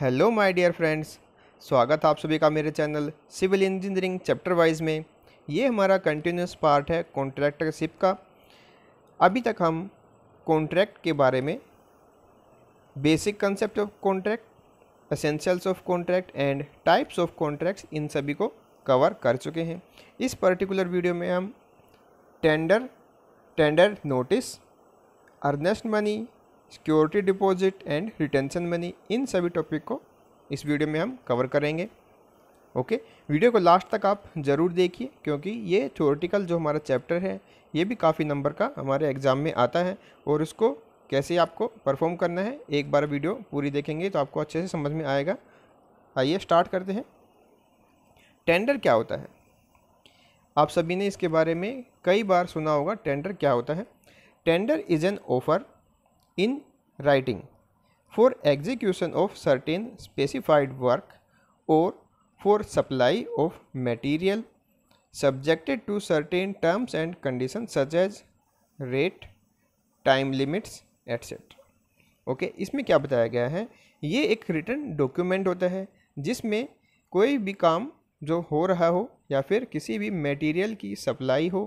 Hello my dear friends स्वागत आप सभी का मेरे channel civil engineering chapter wise में ये हमारा कंटिन्यूस पार्ट है कॉन्ट्रैक्टरशिप का अभी तक हम कॉन्ट्रैक्ट के बारे में basic concept of contract essentials of contract and types of contracts इन सभी को कवर कर चुके हैं इस पर्टिकुलर वीडियो में हम tender tender notice earnest money security deposit and retention money इन सभी टॉपिक को इस वीडियो में हम कवर करेंगे ओके वीडियो को लास्ट तक आप ज़रूर देखिए क्योंकि ये थ्योरेटिकल जो हमारा चैप्टर है ये भी काफ़ी नंबर का हमारे एग्ज़ाम में आता है और उसको कैसे आपको परफॉर्म करना है एक बार वीडियो पूरी देखेंगे तो आपको अच्छे से समझ में आएगा आइए स्टार्ट करते हैं टेंडर क्या होता है आप सभी ने इसके बारे में कई बार सुना होगा टेंडर क्या होता है tender is an offer in writing for execution of certain specified work or for supply of material subjected to certain terms and conditions such as rate time limits etc okay okay, इसमें क्या बताया गया है ये एक return document होता है जिसमें कोई भी काम जो हो रहा हो या फिर किसी भी मटेरियल की सप्लाई हो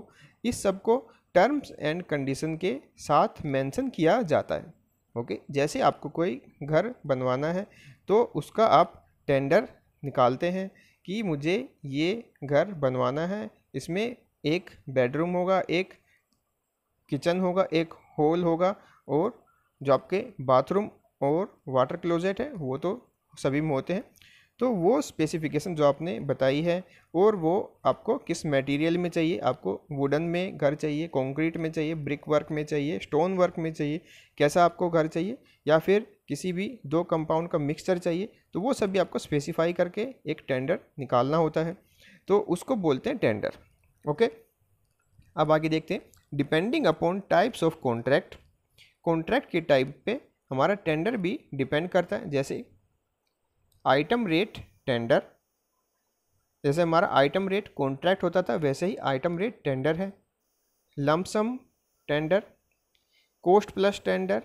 इस सब को टर्म्स एंड कंडीशन के साथ मेंशन किया जाता है ओके जैसे आपको कोई घर बनवाना है तो उसका आप टेंडर निकालते हैं कि मुझे ये घर बनवाना है इसमें एक बेडरूम होगा एक किचन होगा एक हॉल होगा और जो आपके बाथरूम और वाटर क्लोजेट है वो तो सभी में होते हैं तो वो स्पेसिफिकेशन जो आपने बताई है और वो आपको किस मटेरियल में चाहिए आपको वुडन में घर चाहिए कंक्रीट में चाहिए ब्रिक वर्क में चाहिए स्टोन वर्क में चाहिए कैसा आपको घर चाहिए या फिर किसी भी दो कंपाउंड का मिक्सचर चाहिए तो वो सब भी आपको स्पेसिफाई करके एक टेंडर निकालना होता है तो उसको बोलते हैं टेंडर ओके अब आगे देखते हैं depending upon types of contract contract के टाइप पर हमारा टेंडर भी डिपेंड करता है जैसे आइटम रेट टेंडर जैसे हमारा आइटम रेट कॉन्ट्रैक्ट होता था वैसे ही आइटम रेट टेंडर है lump sum tender cost plus tender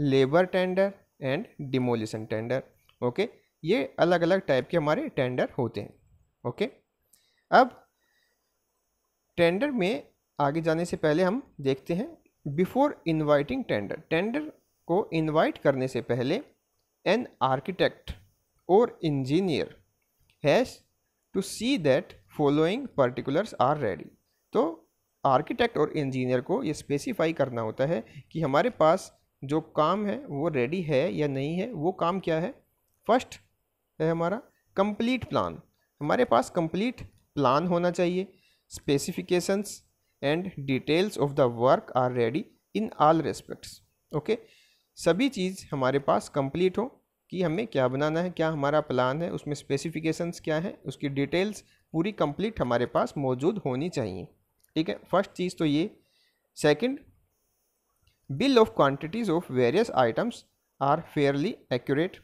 labour tender and demolition tender okay ये अलग अलग टाइप के हमारे टेंडर होते हैं ओके अब टेंडर में आगे जाने से पहले हम देखते हैं बिफोर इनवाइटिंग टेंडर टेंडर को इनवाइट करने से पहले an architect or engineer has to see that following particulars are ready तो architect और engineer को ये specify करना होता है कि हमारे पास जो काम है वो ready है या नहीं है वो काम क्या है First है हमारा complete plan. हमारे पास complete plan होना चाहिए specifications and details of the work are ready in all respects. Okay? सभी चीज़ हमारे पास कंप्लीट हों कि हमें क्या बनाना है क्या हमारा प्लान है उसमें स्पेसिफिकेशंस क्या है उसकी डिटेल्स पूरी कंप्लीट हमारे पास मौजूद होनी चाहिए ठीक है फर्स्ट चीज़ तो ये second bill of quantities of various items are fairly accurate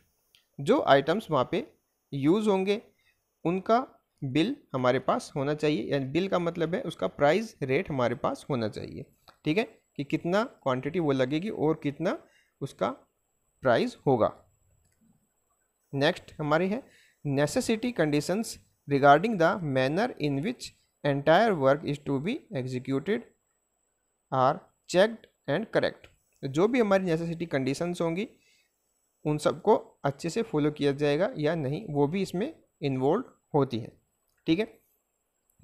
जो आइटम्स वहाँ पे यूज़ होंगे उनका बिल हमारे पास होना चाहिए यानी बिल का मतलब है उसका प्राइस रेट हमारे पास होना चाहिए ठीक है कि कितना क्वांटिटी वो लगेगी और कितना उसका प्राइस होगा नेक्स्ट हमारी है necessity conditions regarding the manner in which entire work is to be executed are checked and correct जो भी हमारी नेसेसिटी कंडीशंस होंगी उन सबको अच्छे से फॉलो किया जाएगा या नहीं वो भी इसमें इन्वॉल्व होती है ठीक है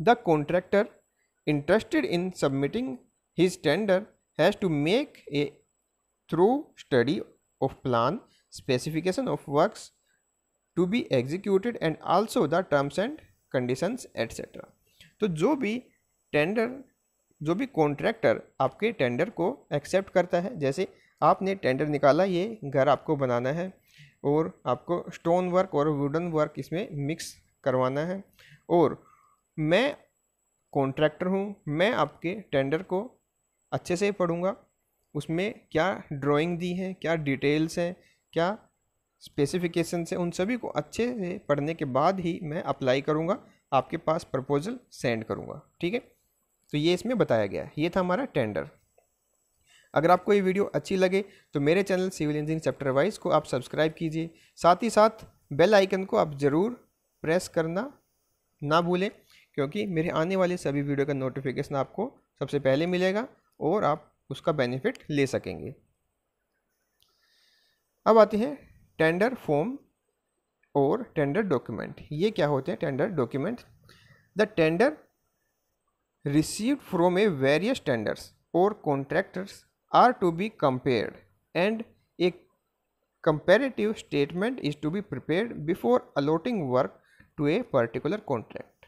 the contractor interested in submitting his tender has to make a through study of plan specification of works to be executed and also the terms and conditions etcetera तो जो भी टेंडर जो भी कॉन्ट्रैक्टर आपके टेंडर को accept करता है जैसे आपने टेंडर निकाला ये घर आपको बनाना है और आपको स्टोन वर्क और वुडन वर्क इसमें मिक्स करवाना है और मैं कॉन्ट्रैक्टर हूँ मैं आपके टेंडर को अच्छे से पढ़ूँगा उसमें क्या ड्राइंग दी है क्या डिटेल्स हैं क्या स्पेसिफिकेशन से उन सभी को अच्छे से पढ़ने के बाद ही मैं अप्लाई करूँगा आपके पास प्रपोजल सेंड करूँगा ठीक है तो ये इसमें बताया गया है ये था हमारा टेंडर अगर आपको ये वीडियो अच्छी लगे तो मेरे channel civil engineering chapter wise को आप सब्सक्राइब कीजिए साथ ही साथ बेल आइकन को आप ज़रूर प्रेस करना ना भूलें क्योंकि मेरे आने वाले सभी वीडियो का नोटिफिकेशन आपको सबसे पहले मिलेगा और आप उसका बेनिफिट ले सकेंगे अब आते हैं टेंडर फॉर्म और टेंडर डॉक्यूमेंट ये क्या होते हैं tender document the tender receive from a various tenders or contractors are to be compared and a comparative statement is to be prepared before allotting work to a particular contract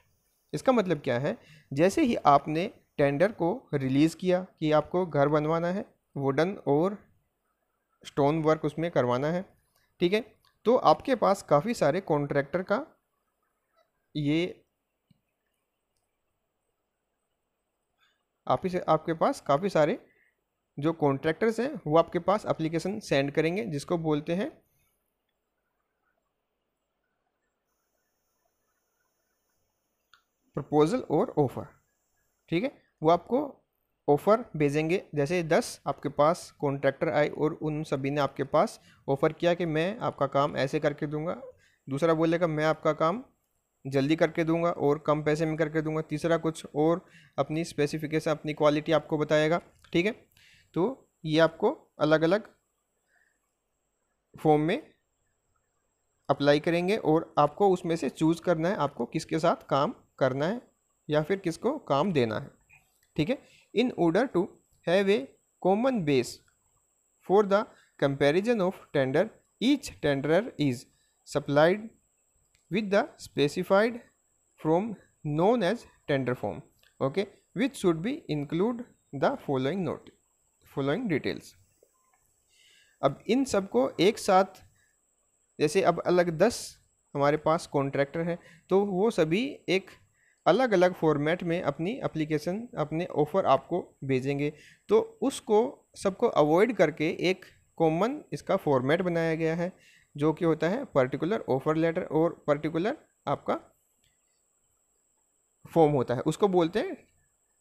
इसका मतलब क्या है जैसे ही आपने टेंडर को release किया कि आपको घर बनवाना है वुडन और स्टोन वर्क उसमें करवाना है ठीक है तो आपके पास काफ़ी सारे कॉन्ट्रैक्टर का ये आप से आपके पास काफ़ी सारे जो कॉन्ट्रैक्टर्स हैं वो आपके पास एप्लीकेशन सेंड करेंगे जिसको बोलते हैं प्रपोजल और ऑफ़र ठीक है वो आपको ऑफ़र भेजेंगे जैसे दस आपके पास कॉन्ट्रैक्टर आए और उन सभी ने आपके पास ऑफ़र किया कि मैं आपका काम ऐसे करके दूंगा दूसरा बोलेगा मैं आपका काम जल्दी करके दूंगा और कम पैसे में करके दूंगा तीसरा कुछ और अपनी स्पेसिफिकेशन अपनी क्वालिटी आपको बताएगा ठीक है तो ये आपको अलग अलग फॉर्म में अप्लाई करेंगे और आपको उसमें से चूज़ करना है आपको किसके साथ काम करना है या फिर किसको काम देना है ठीक है in order to have a common base for the comparison of tender each tender is supplied with the specified from known as tender form okay which should be include the following note following details अब इन सबको एक साथ जैसे अब अलग दस हमारे पास कॉन्ट्रैक्टर हैं तो वो सभी एक अलग अलग फॉर्मेट में अपनी अप्लीकेशन अपने ऑफ़र आपको भेजेंगे तो उसको सबको अवॉइड करके एक कॉमन इसका फॉर्मेट बनाया गया है जो कि होता है पर्टिकुलर ऑफ़र लेटर और पर्टिकुलर आपका फॉर्म होता है उसको बोलते हैं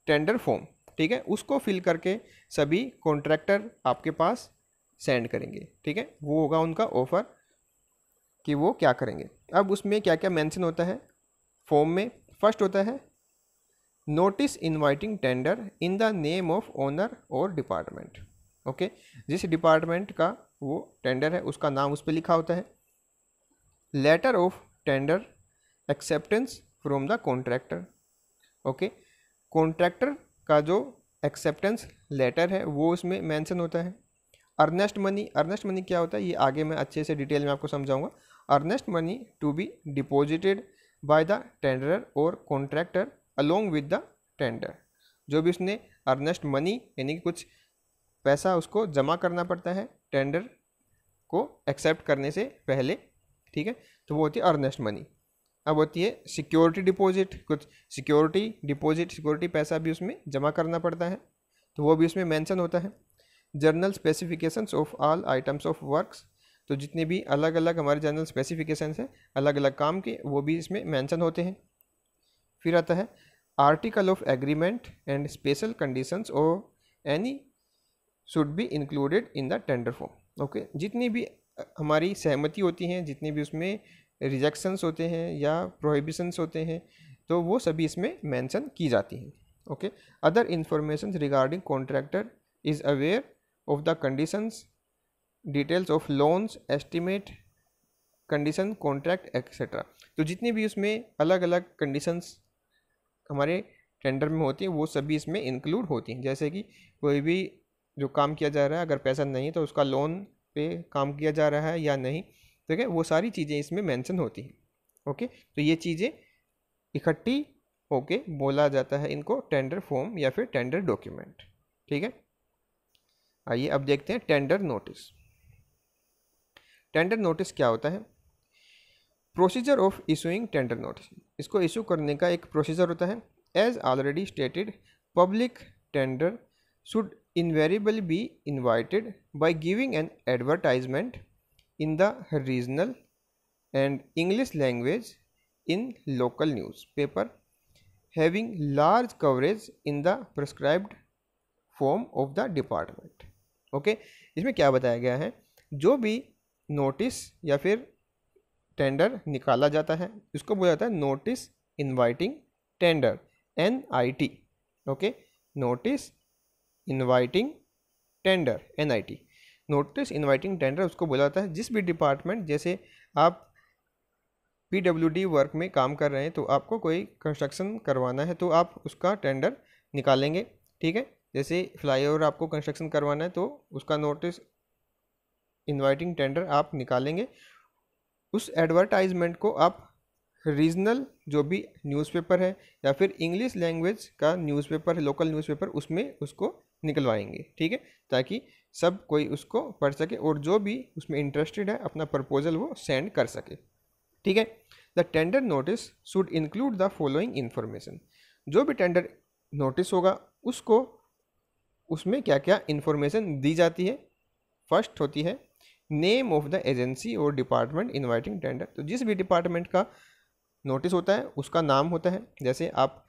टेंडर फॉर्म ठीक है उसको फिल करके सभी कॉन्ट्रैक्टर आपके पास सेंड करेंगे ठीक है वो होगा उनका ऑफ़र कि वो क्या करेंगे अब उसमें क्या क्या मेंशन होता है फॉर्म में फर्स्ट होता है notice inviting tender in the name of owner और डिपार्टमेंट ओके जिस डिपार्टमेंट का वो टेंडर है उसका नाम उस पर लिखा होता है letter of tender acceptance from the contractor okay contractor का जो एक्सेप्टेंस लेटर है वो उसमें मेंशन होता है अर्नेस्ट मनी अर्नेस्ट मनी क्या होता है ये आगे मैं अच्छे से डिटेल में आपको समझाऊंगा earnest money to be deposited by the tender or contractor along with the tender जो भी उसने अर्नेस्ट मनी यानी कि कुछ पैसा उसको जमा करना पड़ता है टेंडर को एक्सेप्ट करने से पहले ठीक है तो वो होती है अर्नेस्ट मनी अब होती है सिक्योरिटी डिपॉजिट कुछ सिक्योरिटी डिपॉजिट सिक्योरिटी पैसा भी उसमें जमा करना पड़ता है तो वो भी उसमें मेंशन होता है general specifications of all items of works तो जितने भी अलग अलग हमारे जनरल स्पेसिफिकेशंस हैं अलग अलग काम के वो भी इसमें मेंशन होते हैं फिर आता है article of agreement and special conditions or any should be included in the tender form okay जितनी भी हमारी सहमति होती हैं जितने भी उसमें रिजेक्शंस होते हैं या प्रोहिबिशंस होते हैं तो वो सभी इसमें मेंशन की जाती हैं okay other information regarding contractor is aware of the conditions details of loans estimate condition contract etcetera तो जितने भी उसमें अलग अलग कंडीशंस हमारे टेंडर में होती हैं वो सभी इसमें इंक्लूड होती हैं जैसे कि कोई भी जो काम किया जा रहा है अगर पैसा नहीं है तो उसका लोन पे काम किया जा रहा है या नहीं ठीक तो है वो सारी चीज़ें इसमें मेंशन होती हैं ओके तो ये चीज़ें इकट्ठी होके बोला जाता है इनको टेंडर फॉर्म या फिर टेंडर डॉक्यूमेंट ठीक है आइए अब देखते हैं टेंडर नोटिस टेंडर नोटिस क्या होता है procedure of issuing tender notice इसको इशू करने का एक प्रोसीजर होता है as already stated public tender should invariable be invited by giving an advertisement in the regional and English language in local news paper having large coverage in the prescribed form of the department okay इसमें क्या बताया गया है जो भी notice या फिर tender निकाला जाता है इसको बोला जाता है notice inviting tender N I T okay notice inviting tender N I T notice inviting tender उसको बोला जाता है जिस भी डिपार्टमेंट जैसे आप पी डब्ल्यू डी वर्क में काम कर रहे हैं तो आपको कोई कंस्ट्रक्शन करवाना है तो आप उसका टेंडर निकालेंगे ठीक है जैसे ओवर आपको कंस्ट्रक्शन करवाना है तो उसका नोटिस इनवाइटिंग टेंडर आप निकालेंगे उस एडवर्टाइजमेंट को आप रीजनल जो भी न्यूज़पेपर है या फिर इंग्लिश लैंग्वेज का न्यूज़पेपर लोकल न्यूज़पेपर उसमें उसको निकलवाएंगे ठीक है ताकि सब कोई उसको पढ़ सके और जो भी उसमें इंटरेस्टेड है अपना प्रपोजल वो सेंड कर सके ठीक है the tender notice should include the following information जो भी टेंडर नोटिस होगा उसको उसमें क्या क्या इन्फॉर्मेशन दी जाती है फर्स्ट होती है नेम ऑफ द एजेंसी और डिपार्टमेंट इन्वाइटिंग टेंडर तो जिस भी डिपार्टमेंट का नोटिस होता है उसका नाम होता है जैसे आप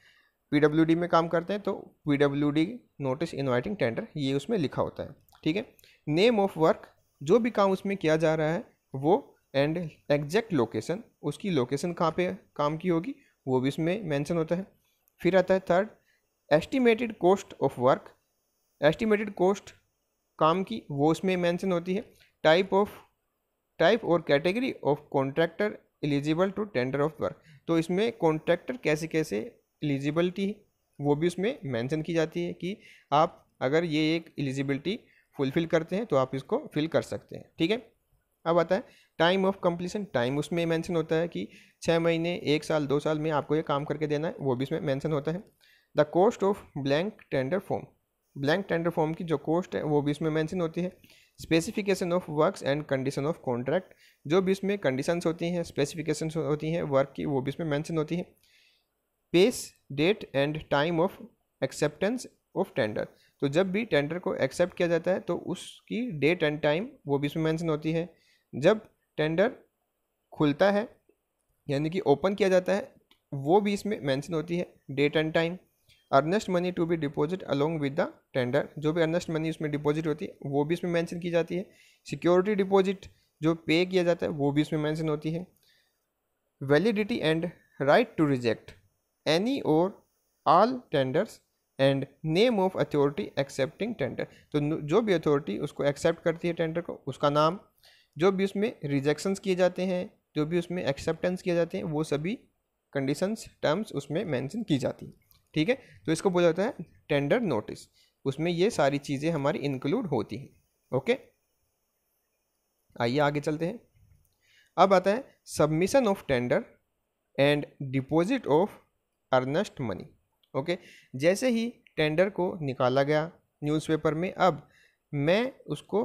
पी में काम करते हैं तो पी नोटिस इन्वाइटिंग टेंडर ये उसमें लिखा होता है ठीक है नेम ऑफ वर्क जो भी काम उसमें किया जा रहा है वो एंड एग्जैक्ट लोकेशन उसकी लोकेशन कहाँ पे काम की होगी वो भी इसमें मैंसन होता है फिर आता है third estimated cost of work estimated cost काम की वो उसमें मैंसन होती है टाइप ऑफ टाइप और category of contractor eligible to tender of work तो इसमें कॉन्ट्रैक्टर कैसे कैसे एलिजिबिलिटी है वो भी उसमें मेंशन की जाती है कि आप अगर ये एक एलिजिबिलिटी फुलफिल करते हैं तो आप इसको फिल कर सकते हैं ठीक है अब आता है टाइम ऑफ कंप्लीसन टाइम उसमें मेंशन होता है कि छः महीने एक साल दो साल में आपको ये काम करके देना है वो भी इसमें मेंशन होता है the cost of blank tender form blank tender form की जो कॉस्ट है वो भी इसमें मैंशन होती है specification of works and condition of contract जो भी इसमें कंडीशंस होती हैं स्पेसिफिकेशन होती हैं वर्क की वो भी इसमें मैंशन होती है place date and time of acceptance of tender तो जब भी टेंडर को एक्सेप्ट किया जाता है तो उसकी डेट एंड टाइम वो भी इसमें मैंशन होती है जब टेंडर खुलता है यानी कि ओपन किया जाता है वो भी इसमें मैंशन होती है date and time earnest money to be deposit along with the tender जो भी अर्नेस्ट मनी उसमें डिपॉजिट होती है वो भी इसमें मैंशन की जाती है सिक्योरिटी डिपॉजिट जो पे किया जाता है वो भी इसमें मैंशन होती है validity and right to reject any or all tenders and name of authority accepting tender तो जो भी अथॉरिटी उसको एक्सेप्ट करती है टेंडर को उसका नाम जो भी उसमें रिजेक्शंस किए जाते हैं जो भी उसमें एक्सेप्टेंस किए जाते हैं वो सभी कंडीशंस टर्म्स उसमें मेंशन की जाती हैं ठीक है तो इसको बोला जाता है टेंडर नोटिस उसमें ये सारी चीज़ें हमारी इंक्लूड होती हैं ओके आइए आगे चलते हैं अब आता है submission of tender and deposit of earnest money okay जैसे ही टेंडर को निकाला गया न्यूज़पेपर में अब मैं उसको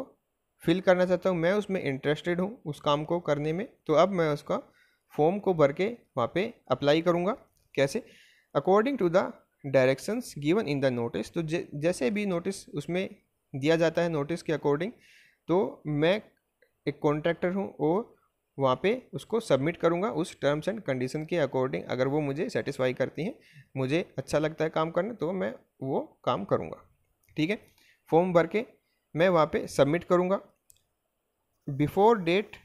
फिल करना चाहता हूँ मैं उसमें इंटरेस्टेड हूँ उस काम को करने में तो अब मैं उसका फॉर्म को भर के वहाँ पे अप्लाई करूँगा कैसे according to the directions given in the notice तो जैसे भी नोटिस उसमें दिया जाता है नोटिस के अकॉर्डिंग तो मैं एक कॉन्ट्रैक्टर हूँ और वहाँ पे उसको सबमिट करूँगा उस टर्म्स एंड कंडीशन के अकॉर्डिंग अगर वो मुझे सेटिस्फाई करती हैं मुझे अच्छा लगता है काम करना तो मैं वो काम करूँगा ठीक है फॉर्म भर के मैं वहाँ पे सबमिट करूँगा बिफोर डेट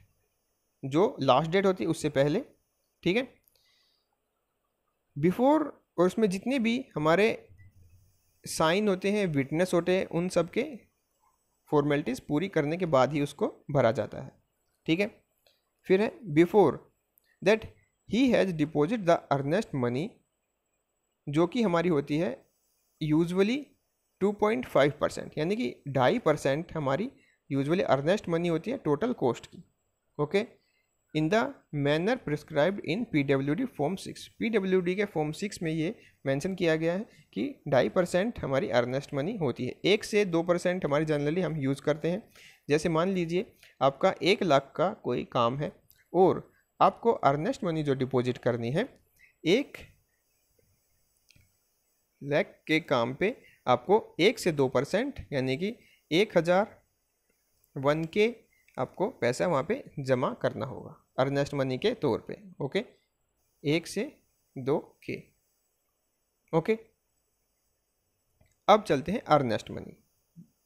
जो लास्ट डेट होती है उससे पहले ठीक है बिफोर और उसमें जितने भी हमारे साइन होते हैं विटनेस होते हैं उन सब के फॉर्मेलिटीज़ पूरी करने के बाद ही उसको भरा जाता है ठीक है फिर है before that he has deposit the earnest money जो कि हमारी होती है यूजुअली 2.5 परसेंट यानी कि ढाई परसेंट हमारी यूजुअली अर्नेस्ट मनी होती है टोटल कॉस्ट की okay okay? In the manner prescribe in P W D form six P W D के फॉर्म सिक्स में ये मेंशन किया गया है कि ढाई परसेंट हमारी अर्नेस्ट मनी होती है एक से दो परसेंट हमारी जनरली हम यूज़ करते हैं जैसे मान लीजिए आपका एक लाख का कोई काम है और आपको अर्नेस्ट मनी जो डिपॉजिट करनी है एक लैख के काम पे आपको एक से दो परसेंट यानी कि एक हज़ार वन के आपको पैसा वहाँ पे जमा करना होगा अर्नेस्ट मनी के तौर पे ओके एक से दो के ओके अब चलते हैं अर्नेस्ट मनी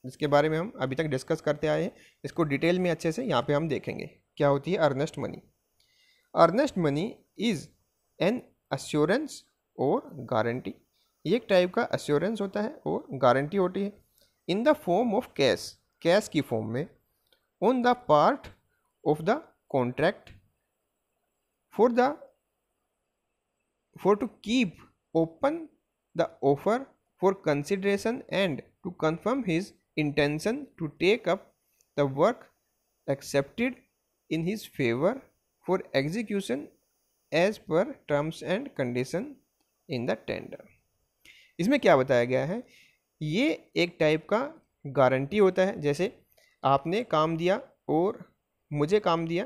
जिसके बारे में हम अभी तक डिस्कस करते आए हैं इसको डिटेल में अच्छे से यहाँ पे हम देखेंगे क्या होती है earnest money earnest money is an assurance or guarantee एक टाइप का अश्योरेंस होता है और गारंटी होती है in the form of cash cash की फॉर्म में on the part of the contract for the for to keep open the offer for consideration and to confirm his intention to take up the work accepted in his favor for execution as per terms and condition in the tender इसमें क्या बताया गया है ये एक type का guarantee होता है जैसे आपने काम दिया और मुझे काम दिया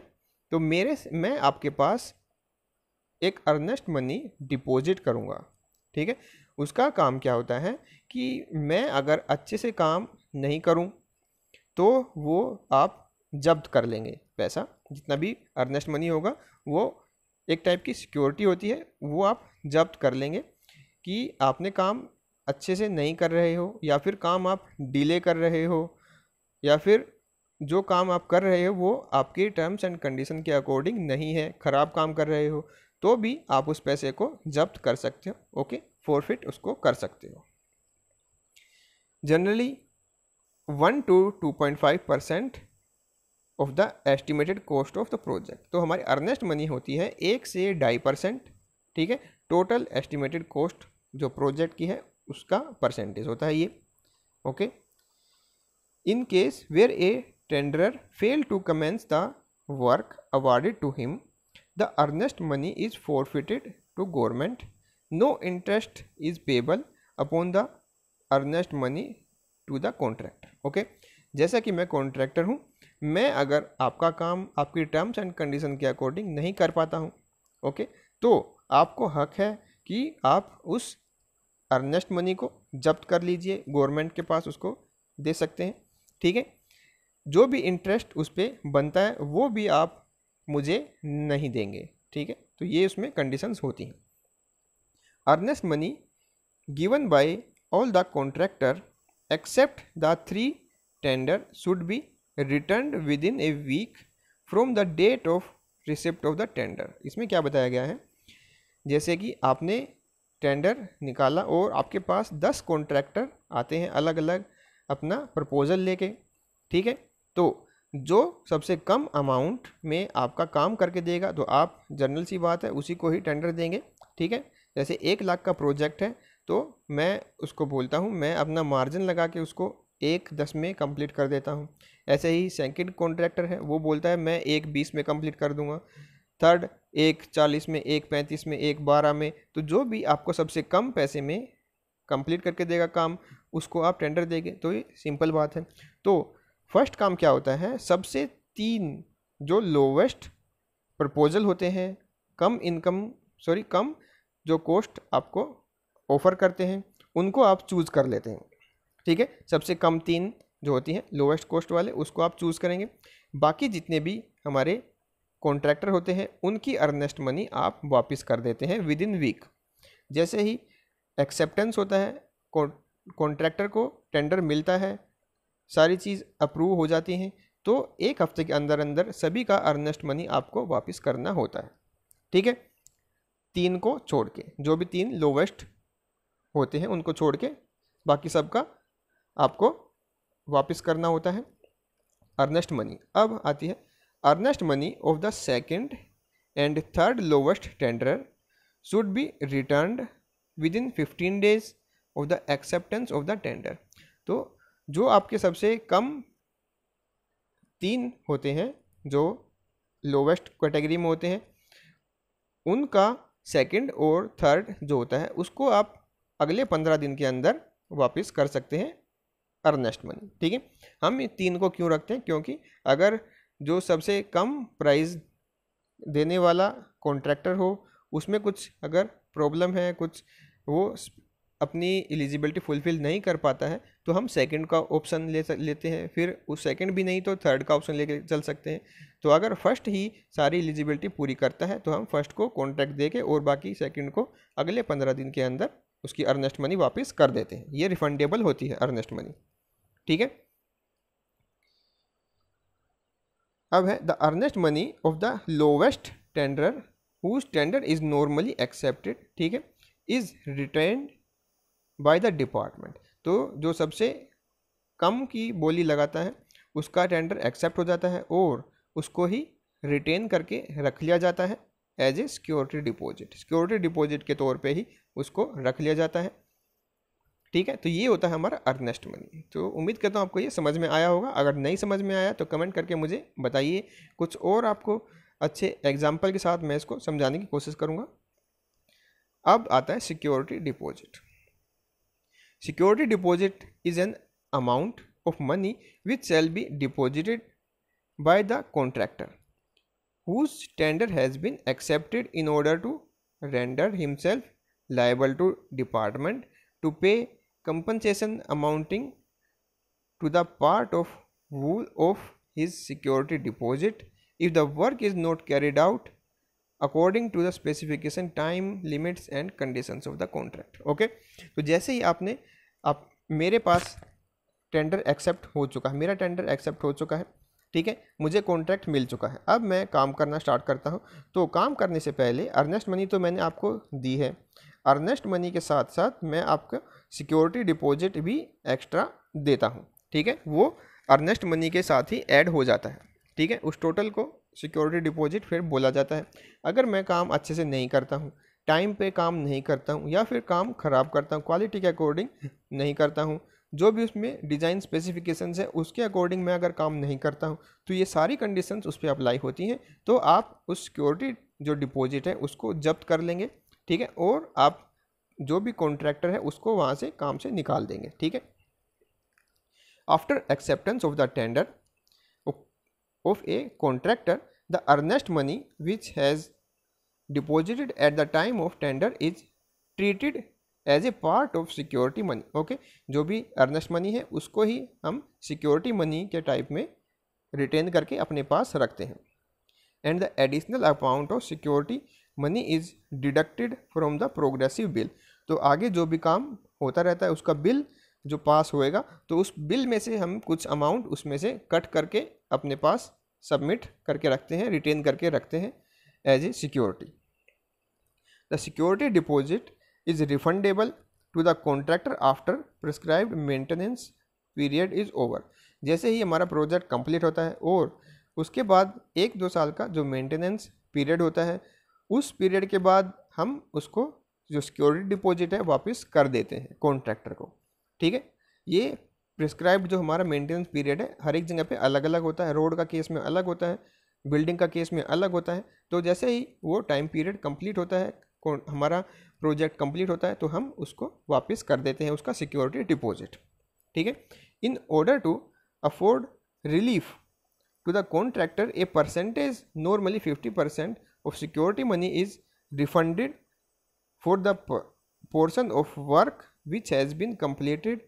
तो मेरे मैं आपके पास एक अर्नेस्ट मनी डिपॉजिट करूँगा ठीक है उसका काम क्या होता है कि मैं अगर अच्छे से काम नहीं करूँ तो वो आप जब्त कर लेंगे पैसा जितना भी अर्नेस्ट मनी होगा वो एक टाइप की सिक्योरिटी होती है वो आप जब्त कर लेंगे कि आपने काम अच्छे से नहीं कर रहे हो या फिर काम आप डिले कर रहे हो या फिर जो काम आप कर रहे हो वो आपके टर्म्स एंड कंडीशन के अकॉर्डिंग नहीं है ख़राब काम कर रहे हो तो भी आप उस पैसे को जब्त कर सकते हो ओके फोरफिट उसको कर सकते हो generally one two two point five percent of the estimated cost of the project तो हमारी अर्नेस्ट मनी होती है एक से ढाई परसेंट ठीक है टोटल एस्टिमेटेड कॉस्ट जो प्रोजेक्ट की है उसका परसेंटेज होता है ये okay in case where a tender fail to commence the work awarded to him the earnest money is forfeited to government no interest is payable upon the earnest money to the contractor okay जैसा कि मैं contractor हूँ मैं अगर आपका काम आपकी terms and condition के अकॉर्डिंग नहीं कर पाता हूँ ओके okay? तो आपको हक है कि आप उस अर्नेस्ट मनी को जब्त कर लीजिए गवर्नमेंट के पास उसको दे सकते हैं ठीक है जो भी इंटरेस्ट उस पर बनता है वो भी आप मुझे नहीं देंगे ठीक है तो ये उसमें कंडीशंस होती हैं earnest money given by all the contractor except the three tender should be return within a week from the date of receipt of the tender इसमें क्या बताया गया है जैसे कि आपने टेंडर निकाला और आपके पास दस कॉन्ट्रैक्टर आते हैं अलग अलग अपना प्रपोज़ल लेके ठीक है तो जो सबसे कम अमाउंट में आपका काम करके देगा तो आप जनरल सी बात है उसी को ही टेंडर देंगे ठीक है जैसे एक लाख का प्रोजेक्ट है तो मैं उसको बोलता हूँ मैं अपना मार्जिन लगा के उसको एक दस में कंप्लीट कर देता हूँ ऐसे ही सेकेंड कॉन्ट्रैक्टर है वो बोलता है मैं एक बीस में कंप्लीट कर दूँगा थर्ड एक चालीस में एक पैंतीस में एक बारह में तो जो भी आपको सबसे कम पैसे में कंप्लीट करके देगा काम उसको आप टेंडर देंगे तो ये सिंपल बात है तो फर्स्ट काम क्या होता है सबसे तीन जो लोवेस्ट प्रपोजल होते हैं कम इनकम सॉरी कम जो कोस्ट आपको ऑफ़र करते हैं उनको आप चूज़ कर लेते हैं ठीक है सबसे कम तीन जो होती हैं लोवेस्ट कोस्ट वाले उसको आप चूज़ करेंगे बाकी जितने भी हमारे कॉन्ट्रैक्टर होते हैं उनकी अर्नेस्ट मनी आप वापस कर देते हैं विद इन वीक जैसे ही एक्सेप्टेंस होता है कॉन्ट्रैक्टर को टेंडर मिलता है सारी चीज़ अप्रूव हो जाती हैं तो एक हफ्ते के अंदर अंदर सभी का अर्नेस्ट मनी आपको वापस करना होता है ठीक है तीन को छोड़ के जो भी तीन लोवेस्ट होते हैं उनको छोड़ के बाकी सब का आपको वापस करना होता है अर्नेस्ट मनी अब आती है earnest money of the second and third lowest tender should be return within fifteen days of the acceptance of the tender तो जो आपके सबसे कम तीन होते हैं जो लोवेस्ट कैटेगरी में होते हैं उनका सेकंड और थर्ड जो होता है उसको आप अगले पंद्रह दिन के अंदर वापस कर सकते हैं अर्नेस्ट मनी ठीक है हम ये तीन को क्यों रखते हैं क्योंकि अगर जो सबसे कम प्राइस देने वाला कॉन्ट्रैक्टर हो उसमें कुछ अगर प्रॉब्लम है कुछ वो अपनी एलिजिबिलिटी फुलफ़िल नहीं कर पाता है तो हम सेकंड का ऑप्शन ले लेते हैं फिर उस सेकंड भी नहीं तो थर्ड का ऑप्शन लेके चल सकते हैं तो अगर फर्स्ट ही सारी एलिजिबिलिटी पूरी करता है तो हम फर्स्ट को कॉन्ट्रैक्ट दे के और बाकी सेकंड को अगले पंद्रह दिन के अंदर उसकी अर्नेस्ट मनी वापस कर देते हैं ये रिफंडेबल होती है अर्नेस्ट मनी ठीक है अब है the earnest money of the lowest tender whose tender is normally accepted ठीक है is return by the department तो जो सबसे कम की बोली लगाता है उसका टेंडर एक्सेप्ट हो जाता है और उसको ही रिटेन करके रख लिया जाता है as a security deposit security deposit के तौर पे ही उसको रख लिया जाता है ठीक है तो ये होता है हमारा अर्नेस्ट मनी तो उम्मीद करता हूँ आपको ये समझ में आया होगा अगर नहीं समझ में आया तो कमेंट करके मुझे बताइए कुछ और आपको अच्छे एग्जाम्पल के साथ मैं इसको समझाने की कोशिश करूँगा अब आता है security deposit Security deposit is an amount of money which shall be deposited by the contractor whose tender has been accepted in order to render himself liable to department to pay compensation amounting to the part of of his security deposit if the work is not carried out according to the specification time limits and conditions of the contract okay तो जैसे ही आपने आप मेरे पास tender accept हो चुका है मेरा tender accept हो चुका है ठीक है मुझे कॉन्ट्रैक्ट मिल चुका है अब मैं काम करना स्टार्ट करता हूँ तो काम करने से पहले अर्नेस्ट मनी तो मैंने आपको दी है अर्नेस्ट मनी के साथ साथ मैं आपको सिक्योरिटी डिपॉजिट भी एक्स्ट्रा देता हूँ ठीक है वो अर्नेस्ट मनी के साथ ही ऐड हो जाता है ठीक है उस टोटल को सिक्योरिटी डिपॉजिट फिर बोला जाता है अगर मैं काम अच्छे से नहीं करता हूँ टाइम पे काम नहीं करता हूँ या फिर काम ख़राब करता हूँ क्वालिटी के अकॉर्डिंग नहीं करता हूँ जो भी उसमें डिज़ाइन स्पेसिफिकेशंस है उसके अकॉर्डिंग मैं अगर काम नहीं करता हूँ तो ये सारी कंडीशंस उस पर अप्लाई होती हैं तो आप उस सिक्योरिटी जो डिपॉजिट है उसको जब्त कर लेंगे ठीक है और आप जो भी कॉन्ट्रैक्टर है उसको वहाँ से काम से निकाल देंगे ठीक है after acceptance of the tender of a contractor the earnest money which has deposited at the time of tender is treated as a part of security money okay जो भी अर्नेस्ट मनी है उसको ही हम सिक्योरिटी मनी के type में retain करके अपने पास रखते हैं and the additional amount of security money is deducted from the progressive bill तो आगे जो भी काम होता रहता है उसका बिल जो पास होएगा तो उस बिल में से हम कुछ अमाउंट उसमें से कट करके अपने पास सबमिट करके रखते हैं रिटेन करके रखते हैं as a security the security deposit is refundable to the contractor after prescribed maintenance period is over जैसे ही हमारा प्रोजेक्ट कंप्लीट होता है और उसके बाद एक दो साल का जो मेंटेनेंस पीरियड होता है उस पीरियड के बाद हम उसको जो सिक्योरिटी डिपॉजिट है वापस कर देते हैं कॉन्ट्रैक्टर को ठीक है ये प्रिस्क्राइब्ड जो हमारा मेंटेनेंस पीरियड है हर एक जगह पे अलग अलग होता है रोड का केस में अलग होता है बिल्डिंग का केस में अलग होता है तो जैसे ही वो टाइम पीरियड कंप्लीट होता है हमारा प्रोजेक्ट कंप्लीट होता है तो हम उसको वापस कर देते हैं उसका सिक्योरिटी डिपॉजिट ठीक है in order to afford relief to the contractor a percentage normally fifty percent of security money is refunded for the portion of work which has been completed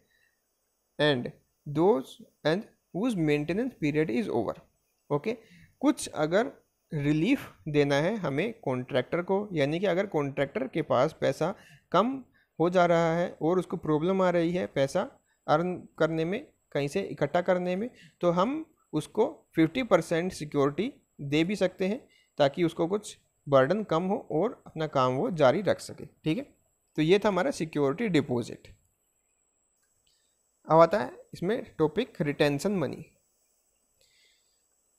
and those and whose maintenance period is over okay okay? कुछ अगर relief देना है हमें contractor को यानी कि अगर contractor के पास पैसा कम हो जा रहा है और उसको प्रॉब्लम आ रही है पैसा अर्न करने में कहीं से इकट्ठा करने में तो हम उसको 50 परसेंट सिक्योरिटी दे भी सकते हैं ताकि उसको कुछ बर्डन कम हो और अपना काम वो जारी रख सके ठीक है तो ये था हमारा सिक्योरिटी डिपॉजिट अब आता है इसमें topic retention money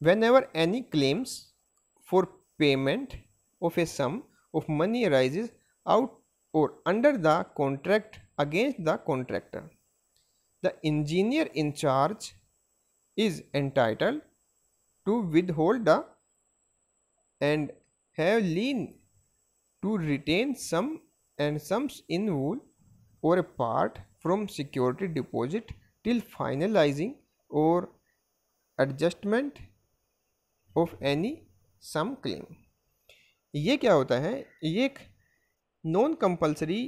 whenever any claims for payment of a sum of money arises out or under the contract against the contractor the engineer in charge is entitle to withhold the and have lien to retain sum and sums in whole or a part from security deposit till finalizing or adjustment of any sum claim ये क्या होता है ये एक non compulsory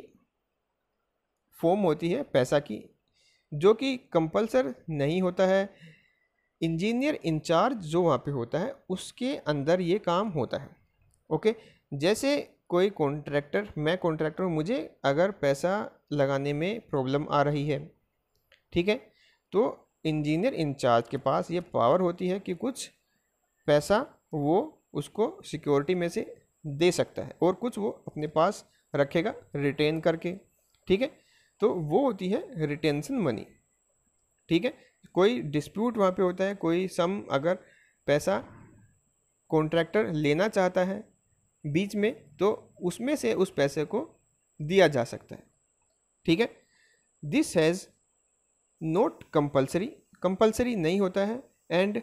form होती है पैसा की जो कि कंपलसर नहीं होता है इंजीनियर इंचार्ज जो वहाँ पे होता है उसके अंदर ये काम होता है ओके जैसे कोई कॉन्ट्रैक्टर मैं कॉन्ट्रैक्टर हूँ मुझे अगर पैसा लगाने में प्रॉब्लम आ रही है ठीक है तो इंजीनियर इंचार्ज के पास ये पावर होती है कि कुछ पैसा वो उसको सिक्योरिटी में से दे सकता है और कुछ वो अपने पास रखेगा रिटेन करके ठीक है तो वो होती है रिटेंशन मनी ठीक है कोई डिस्प्यूट वहाँ पे होता है कोई सम अगर पैसा कॉन्ट्रैक्टर लेना चाहता है बीच में तो उसमें से उस पैसे को दिया जा सकता है ठीक है this has not compulsory compulsory नहीं होता है and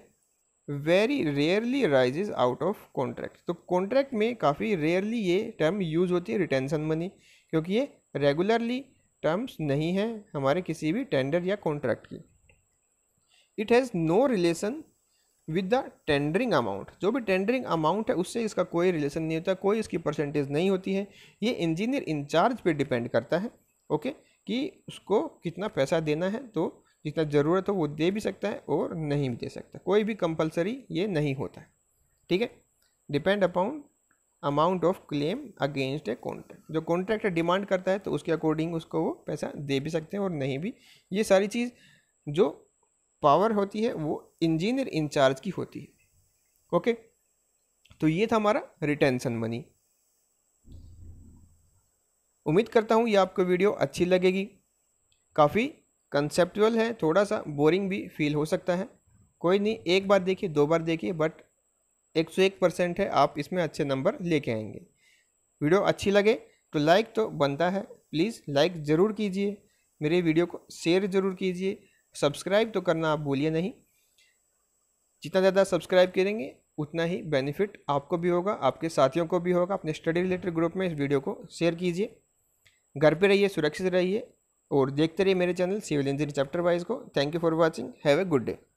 very rarely raises out of contract तो कॉन्ट्रैक्ट में काफ़ी रेयरली ये टर्म यूज़ होती है रिटेंशन मनी क्योंकि ये रेगुलरली टर्म्स नहीं हैं हमारे किसी भी टेंडर या कॉन्ट्रैक्ट की it has no relation with the tendering amount जो भी टेंडरिंग अमाउंट है उससे इसका कोई रिलेशन नहीं होता कोई इसकी परसेंटेज नहीं होती है ये इंजीनियर इंचार्ज पे डिपेंड करता है ओके कि उसको कितना पैसा देना है तो जितना ज़रूरत हो वो दे भी सकता है और नहीं भी दे सकता कोई भी कंपलसरी ये नहीं होता है ठीक है depend upon amount of claim against a contract जो कॉन्ट्रैक्टर डिमांड करता है तो उसके अकॉर्डिंग उसको वो पैसा दे भी सकते हैं और नहीं भी ये सारी चीज़ जो पावर होती है वो इंजीनियर इंचार्ज की होती है ओके तो ये था हमारा रिटेंशन मनी उम्मीद करता हूँ ये आपको वीडियो अच्छी लगेगी काफ़ी कंसेप्टअल है थोड़ा सा बोरिंग भी फील हो सकता है कोई नहीं एक बार देखिए दो बार देखिए बट एक सौ एक परसेंट है आप इसमें अच्छे नंबर लेके आएंगे वीडियो अच्छी लगे तो लाइक तो बनता है प्लीज़ लाइक ज़रूर कीजिए मेरे वीडियो को शेयर ज़रूर कीजिए सब्सक्राइब तो करना आप भूलिए नहीं जितना ज़्यादा सब्सक्राइब करेंगे उतना ही बेनिफिट आपको भी होगा आपके साथियों को भी होगा अपने स्टडी रिलेटेड ग्रुप में इस वीडियो को शेयर कीजिए घर पे रहिए सुरक्षित रहिए और देखते रहिए मेरे channel civil engineer chapter wise को thank you for watching have a good day